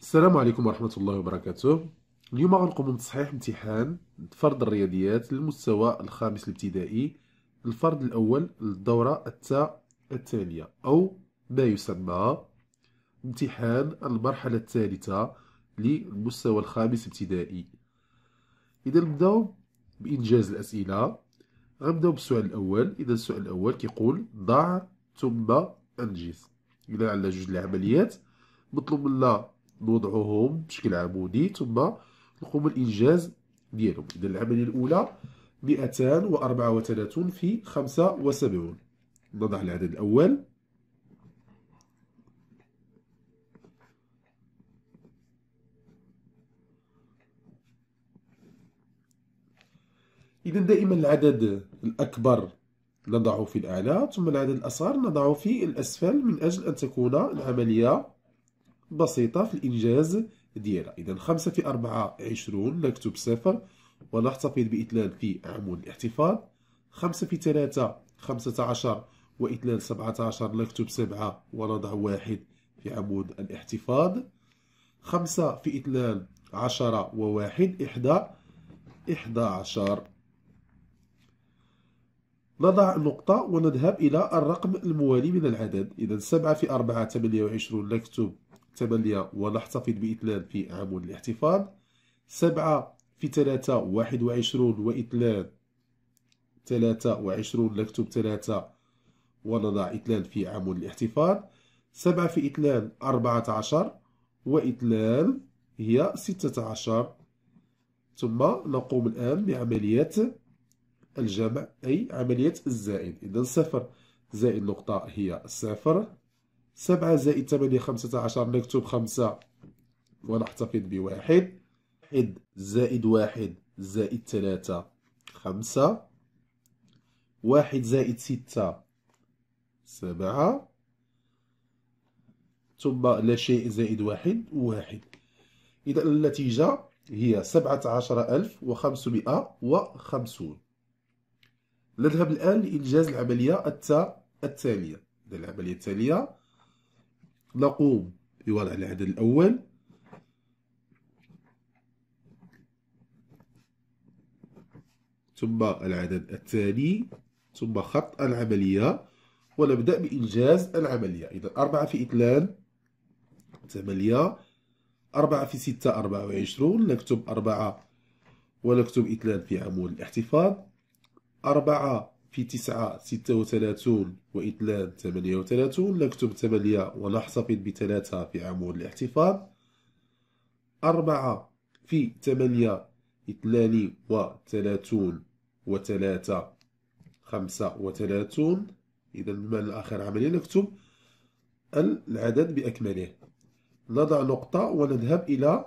السلام عليكم ورحمة الله وبركاته اليوم غنقوم بتصحيح امتحان فرض الرياضيات للمستوى الخامس الابتدائي الفرض الأول للدورة التا الثانية أو ما يسمى امتحان المرحلة الثالثة للمستوى الخامس ابتدائي إذا نبداو بإنجاز الأسئلة غنبداو بالسؤال الأول إذا السؤال الأول كيقول ضع ثم أنجز إذا على جوج العمليات مطلوب منا نوضعوهم بشكل عمودي ثم نقوم بالانجاز ديالهم اذا العمليه الاولى 234 في 75 نضع العدد الاول إذا دائما العدد الأكبر نضعه في الأعلى ثم العدد الأصغر نضعه في الأسفل من أجل أن تكون العملية بسيطة في الإنجاز ديالها إذا خمسة في أربعة عشرون نكتب صفر ونحتفظ بإتلال في عمود الاحتفاظ خمسة في ثلاثة خمسة عشر وإتلال سبعة عشر نكتب سبعة ونضع واحد في عمود الاحتفاظ خمسة في إتلال عشرة وواحد إحدى إحدى عشر نضع نقطة ونذهب إلى الرقم الموالي من العدد إذا سبعة في أربعة تمانية وعشرون نكتب تبليه ونحتفظ باثلال في عمود الاحتفاظ سبعة في ثلاثة واحد وعشرون واثلال ثلاثة وعشرون نكتب ثلاثة ونضع اثلال في عمود الاحتفاظ سبعة في اثلال أربعة عشر واثلال هي ستة عشر ثم نقوم الآن بعملية الجمع أي عملية الزائد إذا صفر زائد نقطة هي صفر سبعة زائد ثمانية خمسة عشر نكتب خمسة ونحتفظ بواحد واحد زائد واحد زائد ثلاثة خمسة واحد زائد ستة سبعة ثم لا شيء زائد واحد واحد إذا النتيجة هي سبعة عشر ألف وخمسمائة وخمسون نذهب الآن لإنجاز العملية التالية العملية التالية نقوم بوضع العدد الأول ثم العدد التالي ثم خط العملية ونبدأ بإنجاز العملية إذا أربعة في إثنان ثمانية أربعة في ستة أربعة وعشرون نكتب أربعة ونكتب إثنان في عمود الاحتفاظ أربعة في تسعة ستة وثلاثون وإثنان ثمانية وثلاثون نكتب ثمانية ونحتفظ بثلاثة في عمود الاحتفاظ أربعة في ثمانية اثنان وثلاثون وثلاثة خمسة وثلاثون إذا بالمعنى الآخر عملية نكتب العدد بأكمله نضع نقطة ونذهب إلى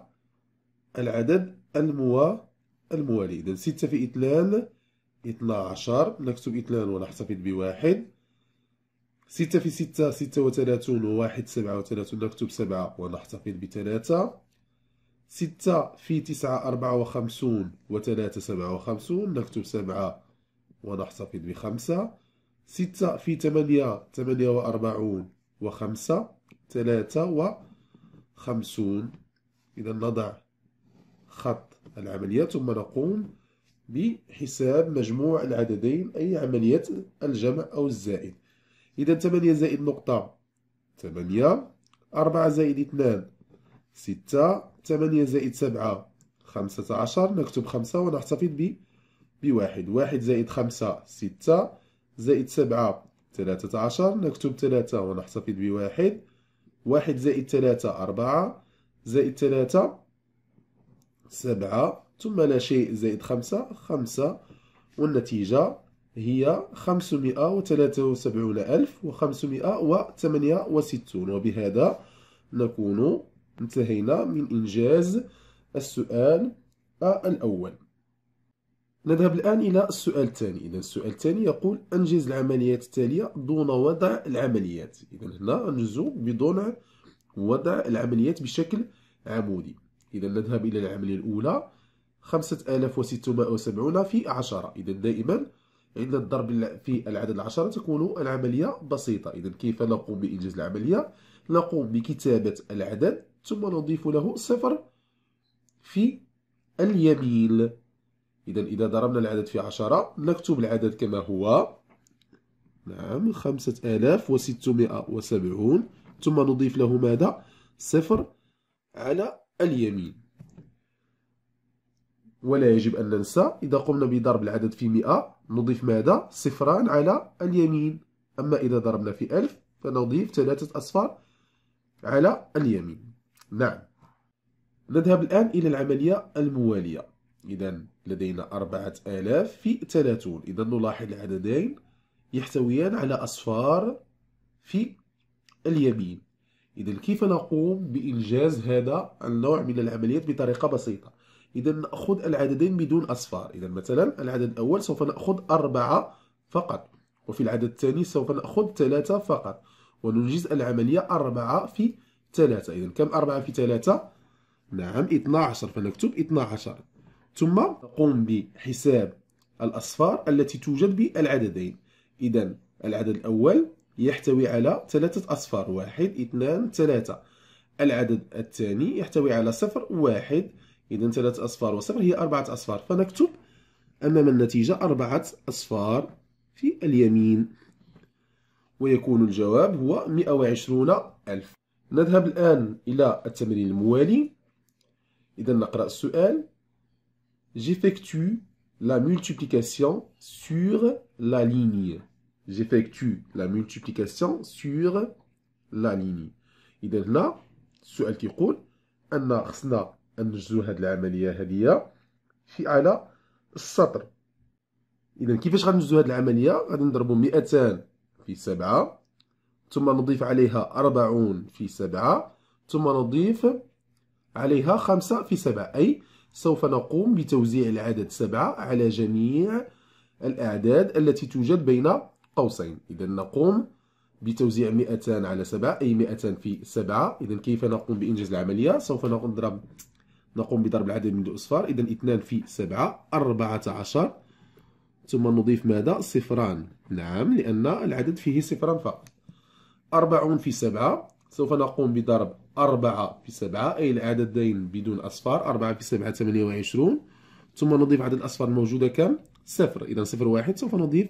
العدد الموالي إذا ستة في اثنان 12 نكتب إثنان ونحتفظ بواحد ستة في ستة ستة وثلاثون وواحد سبعة وثلاثون نكتب سبعة ونحتفظ بثلاثة ستة في تسعة أربعة وخمسون وثلاثة سبعة وخمسون نكتب سبعة ونحتفظ بخمسة ستة في ثمانية ثمانية وأربعون وخمسة ثلاثة وخمسون إذا نضع خط العملية ثم نقوم بحساب مجموع العددين أي عملية الجمع أو الزائد إذا 8 زائد نقطة 8 4 زائد 2 6 8 زائد 7 15 نكتب 5 ونحتفظ ب بواحد واحد زائد خمسة ستة زائد سبعة ثلاثة عشر نكتب ثلاثة ونحتفظ بواحد واحد زائد ثلاثة أربعة زائد ثلاثة سبعة ثم لا شيء زائد خمسة خمسة والنتيجة هي وسبعون الف وثمانية وستون وبهذا نكون انتهينا من إنجاز السؤال آه، الأول نذهب الآن إلى السؤال الثاني إذا السؤال الثاني يقول أنجز العمليات التالية دون وضع العمليات إذا هنا أنجزو بدون وضع العمليات بشكل عمودي إذا نذهب إلى العملية الأولى 5670 في عشرة إذا دائما عند الضرب في العدد العشرة تكون العملية بسيطة إذا كيف نقوم بإنجاز العملية نقوم بكتابة العدد ثم نضيف له صفر في اليمين إذا إذا ضربنا العدد في عشرة نكتب العدد كما هو نعم 5670 ثم نضيف له ماذا صفر على اليمين ولا يجب أن ننسى إذا قمنا بضرب العدد في مئة نضيف ماذا؟ صفران على اليمين أما إذا ضربنا في ألف فنضيف ثلاثة أصفار على اليمين نعم نذهب الآن إلى العملية الموالية إذا لدينا أربعة آلاف في ثلاثون إذا نلاحظ العددين يحتويان على أصفار في اليمين إذا كيف نقوم بإنجاز هذا النوع من العمليات بطريقة بسيطة إذا نأخذ العددين بدون أصفار إذا مثلا العدد الأول سوف نأخذ أربعة فقط وفي العدد الثاني سوف نأخذ ثلاثة فقط وننجز العملية أربعة في ثلاثة إذا كم أربعة في ثلاثة؟ نعم 12 فنكتب 12 ثم نقوم بحساب الأصفار التي توجد بالعددين إذا العدد الأول يحتوي على ثلاثة أصفار واحد اثنان ثلاثة العدد الثاني يحتوي على صفر واحد إذا ثلاثة أصفار وصفر هي أربعة أصفار فنكتب أمام النتيجة أربعة أصفار في اليمين ويكون الجواب هو 120 ألف نذهب الآن إلى التمرين الموالي إذا نقرأ السؤال J'effectue la multiplication sur la ligne. J'effectue la multiplication sur la ligne. إذا هنا السؤال كيقول أن خصنا ننجزوا هاد العمليه هذه في على السطر اذا كيفاش غننجزوا هاد العمليه غادي نضربوا 200 في 7 ثم نضيف عليها 40 في 7 ثم نضيف عليها 5 في 7 اي سوف نقوم بتوزيع العدد 7 على جميع الاعداد التي توجد بين قوسين اذا نقوم بتوزيع 200 على 7 أي 200 في 7 إذا كيف نقوم بإنجاز العملية سوف نضرب نقوم بضرب العدد منذ أصفار إذا اثنان في سبعة أربعة عشر ثم نضيف ماذا صفران نعم لأن العدد فيه صفران فقط أربعون في سبعة سوف نقوم بضرب أربعة في سبعة أي العددين بدون أصفار أربعة في سبعة ثمانية وعشرون ثم نضيف عدد الأصفار الموجودة كم صفر إذا صفر واحد سوف نضيف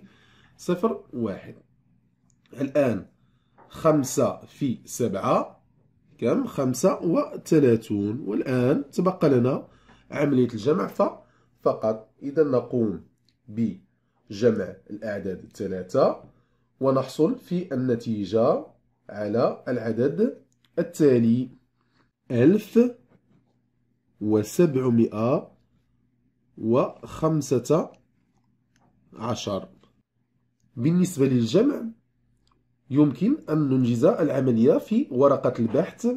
صفر واحد الآن خمسة في سبعة كم خمسة وثلاثون والآن تبقى لنا عملية الجمع ف فقط إذا نقوم بجمع الأعداد الثلاثة ونحصل في النتيجة على العدد التالي ألف وسبعمائة وخمسة عشر بالنسبة للجمع يمكن أن ننجز العملية في ورقة البحث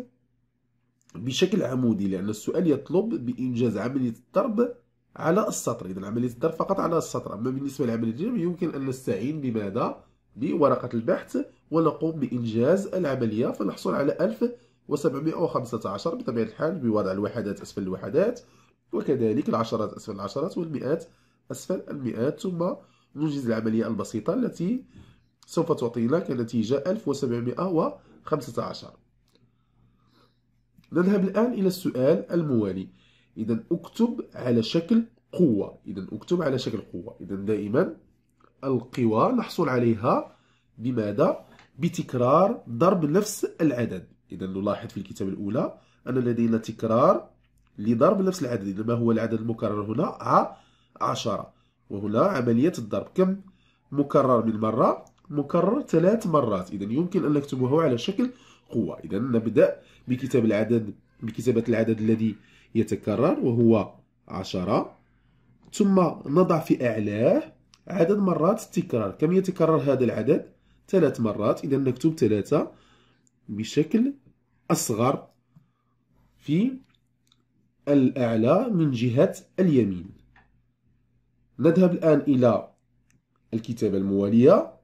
بشكل عمودي لأن السؤال يطلب بإنجاز عملية الضرب على السطر إذا عملية الضرب فقط على السطر أما بالنسبة لعملية الجمع يمكن أن نستعين بماذا؟ بورقة البحث ونقوم بإنجاز العملية فنحصل على 1715 بطبيعة الحال بوضع الوحدات أسفل الوحدات وكذلك العشرات أسفل العشرات والمئات أسفل المئات ثم ننجز العملية البسيطة التي سوف تعطي لك نتيجة 1715 نذهب الآن إلى السؤال الموالي إذا أكتب على شكل قوة إذا أكتب على شكل قوة إذا دائما القوى نحصل عليها بماذا؟ بتكرار ضرب نفس العدد إذا نلاحظ في الكتاب الأولى أن لدينا تكرار لضرب نفس العدد إذا ما هو العدد المكرر هنا؟ عشرة وهنا عملية الضرب كم مكرر من مرة؟ مكرر ثلاث مرات إذا يمكن أن نكتبه على شكل قوة إذا نبدأ بكتاب العدد بكتابة العدد الذي يتكرر وهو عشرة ثم نضع في أعلاه عدد مرات التكرار كم يتكرر هذا العدد؟ ثلاث مرات إذا نكتب ثلاثة بشكل أصغر في الأعلى من جهة اليمين نذهب الآن إلى الكتابة الموالية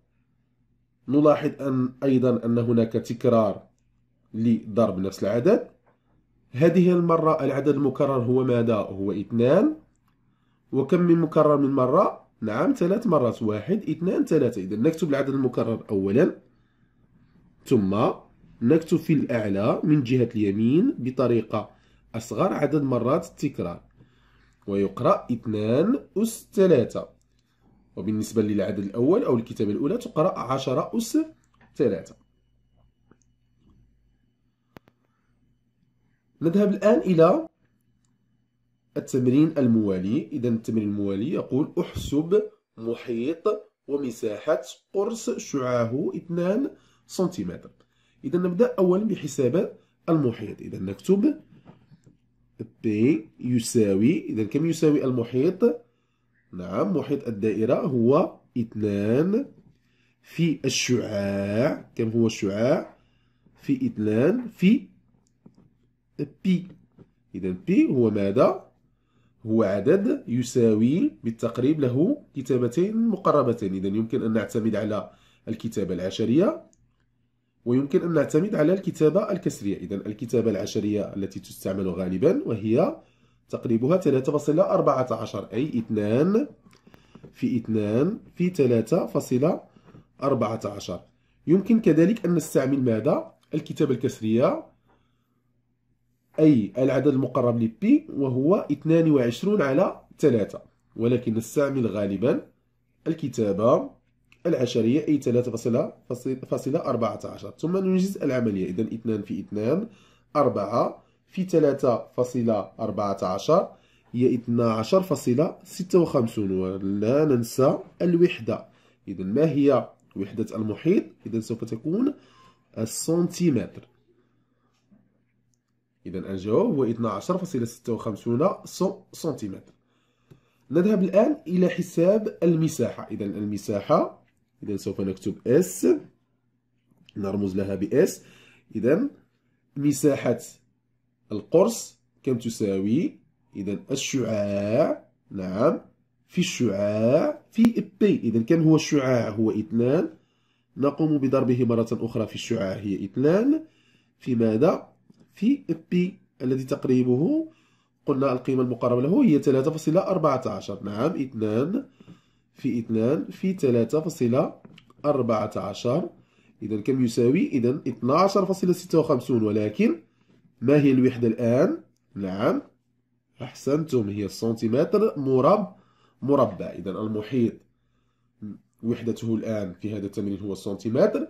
نلاحظ أن أيضا أن هناك تكرار لضرب نفس العدد هذه المرة العدد المكرر هو ماذا؟ هو اثنان وكم من مكرر من مرة؟ نعم ثلاث مرات واحد اثنان ثلاثة إذا نكتب العدد المكرر أولا ثم نكتب في الأعلى من جهة اليمين بطريقة أصغر عدد مرات التكرار ويقرأ اثنان أس ثلاثة وبالنسبة للعدد الأول أو الكتابة الأولى تقرأ عشرة أس ثلاثة نذهب الآن إلى التمرين الموالي إذا التمرين الموالي يقول أحسب محيط ومساحة قرص شعاعه 2 سنتيمتر إذا نبدأ أولا بحساب المحيط إذا نكتب بي يساوي إذا كم يساوي المحيط نعم محيط الدائرة هو اثنان في الشعاع كم هو الشعاع في اثنان في بي إذا بي هو ماذا؟ هو عدد يساوي بالتقريب له كتابتين مقربتين إذا يمكن أن نعتمد على الكتابة العشرية ويمكن أن نعتمد على الكتابة الكسرية إذا الكتابة العشرية التي تستعمل غالبا وهي تقريبها 3.14 أي 2 في 2 في 3.14 يمكن كذلك أن نستعمل ماذا؟ الكتابة الكسرية أي العدد المقرب لبي وهو 22 على 3 ولكن نستعمل غالبا الكتابة العشرية أي 3.14 ثم ننجز العملية إذا 2 في 2 4 في 3.14 هي 12.56 ولا ننسى الوحدة إذا ما هي وحدة المحيط إذا سوف تكون السنتيمتر إذا الجواب هو 12.56 سنتيمتر نذهب الآن إلى حساب المساحة إذا المساحة إذا سوف نكتب S نرمز لها بإس إذا مساحة القرص كم تساوي إذا الشعاع نعم في الشعاع في بي إذا كم هو الشعاع هو اثنان نقوم بضربه مرة أخرى في الشعاع هي اثنان في ماذا في بي الذي تقريبه قلنا القيمة المقاربه له هي 3.14 نعم اثنان في اثنان في 3.14 إذا كم يساوي إذا 12.56 ولكن ما هي الوحدة الآن؟ نعم أحسنتم هي السنتيمتر مرب مربع إذا المحيط وحدته الآن في هذا التمرين هو السنتيمتر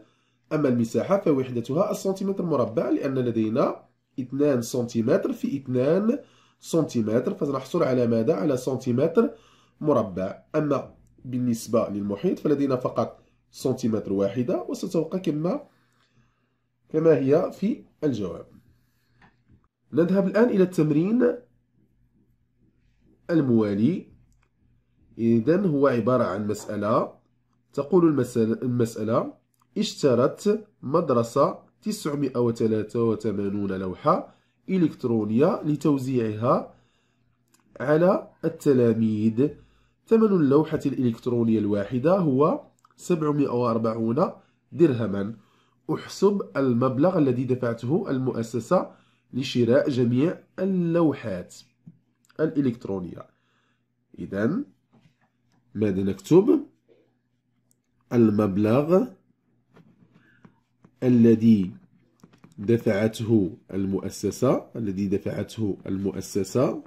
أما المساحة فوحدتها السنتيمتر مربع لأن لدينا 2 سنتيمتر في 2 سنتيمتر فنحصل على ماذا؟ على سنتيمتر مربع أما بالنسبة للمحيط فلدينا فقط سنتيمتر واحدة وستبقى كما كما هي في الجواب نذهب الآن إلى التمرين الموالي إذا هو عبارة عن مسألة تقول المسألة, المسألة اشترت مدرسة 983 لوحة إلكترونية لتوزيعها على التلاميذ ثمن اللوحة الإلكترونية الواحدة هو 740 درهما احسب المبلغ الذي دفعته المؤسسة لشراء جميع اللوحات الإلكترونية إذا ماذا نكتب المبلغ الذي دفعته المؤسسة الذي دفعته المؤسسة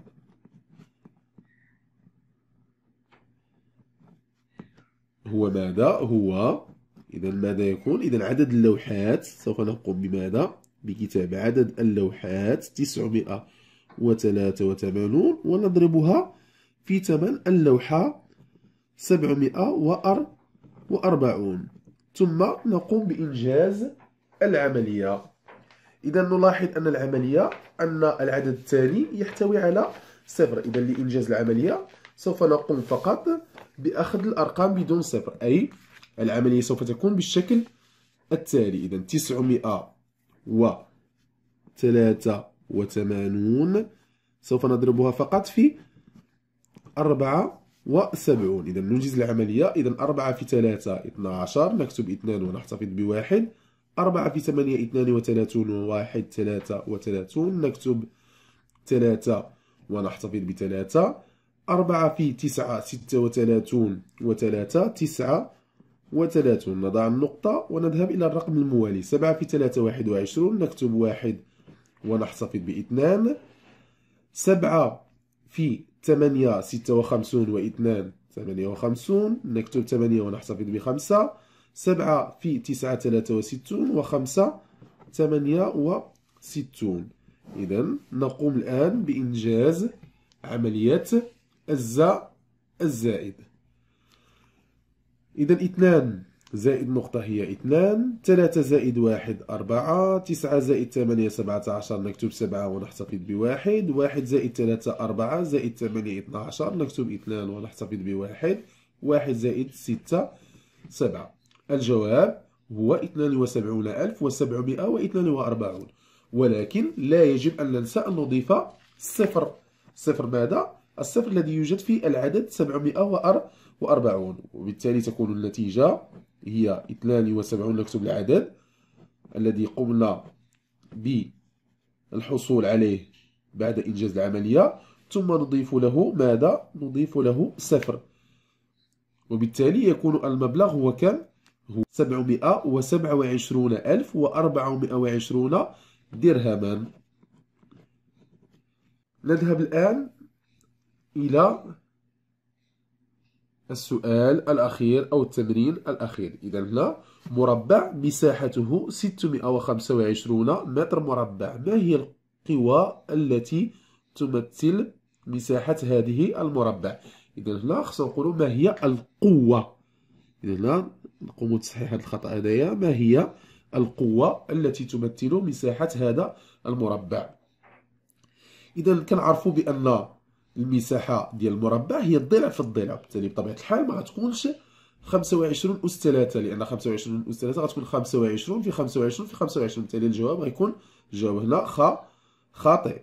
هو ماذا هو إذا ماذا يكون إذا عدد اللوحات سوف نقوم بماذا بكتاب عدد اللوحات 983 ونضربها في ثمن اللوحة 740 ثم نقوم بإنجاز العملية إذا نلاحظ أن العملية أن العدد التالي يحتوي على صفر إذا لإنجاز العملية سوف نقوم فقط بأخذ الأرقام بدون صفر أي العملية سوف تكون بالشكل التالي إذا 900 وثلاثة وثمانون سوف نضربها فقط في أربعة وسبعون إذا ننجز العملية إذا أربعة في ثلاثة 12 نكتب اثنان ونحتفظ بواحد أربعة في ثمانية اثنان وثلاثون وواحد ثلاثة وثلاثون نكتب ثلاثة ونحتفظ بثلاثة أربعة في تسعة ستة وثلاثون وثلاثة تسعة وثلاثون نضع النقطة ونذهب إلى الرقم الموالي سبعة في ثلاثة واحد وعشرون نكتب واحد ونحتفظ باثنان سبعة في ثمانية ستة وخمسون واثنان ثمانية وخمسون نكتب ثمانية ونحتفظ بخمسة سبعة في تسعة ثلاثة وستون وخمسة ثمانية وستون إذا نقوم الآن بإنجاز عملية الزائد إذا اثنان زائد نقطة هي اثنان ثلاثة زائد واحد أربعة تسعة زائد ثمانية سبعة عشر نكتب سبعة ونحتفظ بواحد واحد زائد ثلاثة أربعة زائد ثمانية اثنا عشر نكتب اثنان ونحتفظ بواحد واحد زائد ستة سبعة الجواب هو اثنان وسبعون ألف وسبعمائة واثنان وأربعون ولكن لا يجب أن ننسى أن نضيف صفر صفر ماذا؟ الصفر الذي يوجد في العدد سبعمائة وأربعون وأربعون وبالتالي تكون النتيجة هي 72 نكتب العدد الذي قمنا بالحصول عليه بعد إنجاز العملية ثم نضيف له ماذا؟ نضيف له صفر وبالتالي يكون المبلغ هو كم؟ هو 727420 درهما نذهب الآن إلى السؤال الأخير أو التمرين الأخير إذا هنا مربع مساحته 625 متر مربع ما هي القوى التي تمثل مساحة هذه المربع إذا هنا خصنا نقولوا ما هي القوة إذا هنا نقوم بتصحيح هذا الخطأ هذايا ما هي القوة التي تمثل مساحة هذا المربع إذا كنعرفوا بأن المساحه ديال المربع هي الضلع في الضلع بالتالي يعني بطبيعه الحال ما غتكونش 25 اس 3 لان 25 اس 3 غتكون 25 في 25 في 25 بالتالي الجواب غيكون الجواب هنا خ خاطئ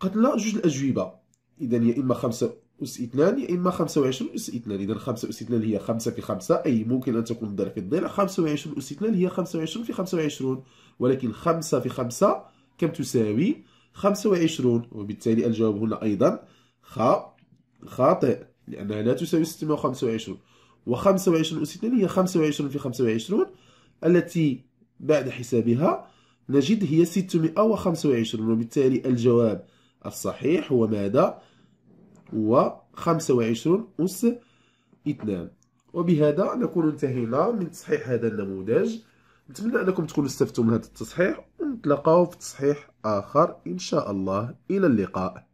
قتلنا جوج الاجوبه اذا يا اما 5 اس 2 يا اما 25 اس 2 اذا 5 اس 2 هي 5 في 5 اي ممكن ان تكون الضلع في الضلع 25 اس 2 هي 25 في 25 ولكن 5 في 5 كم تساوي 25 وبالتالي الجواب هنا أيضا خ خاطئ لأنها لا تساوي 625 و25 أستثنان هي 25 في 25 التي بعد حسابها نجد هي 625 وبالتالي الجواب الصحيح هو ماذا؟ هو 25 أس 2 وبهذا نكون انتهينا من تصحيح هذا النموذج نتمنى انكم تكونوا استفدتوا من هذا التصحيح ونتلاقاو في تصحيح اخر ان شاء الله الى اللقاء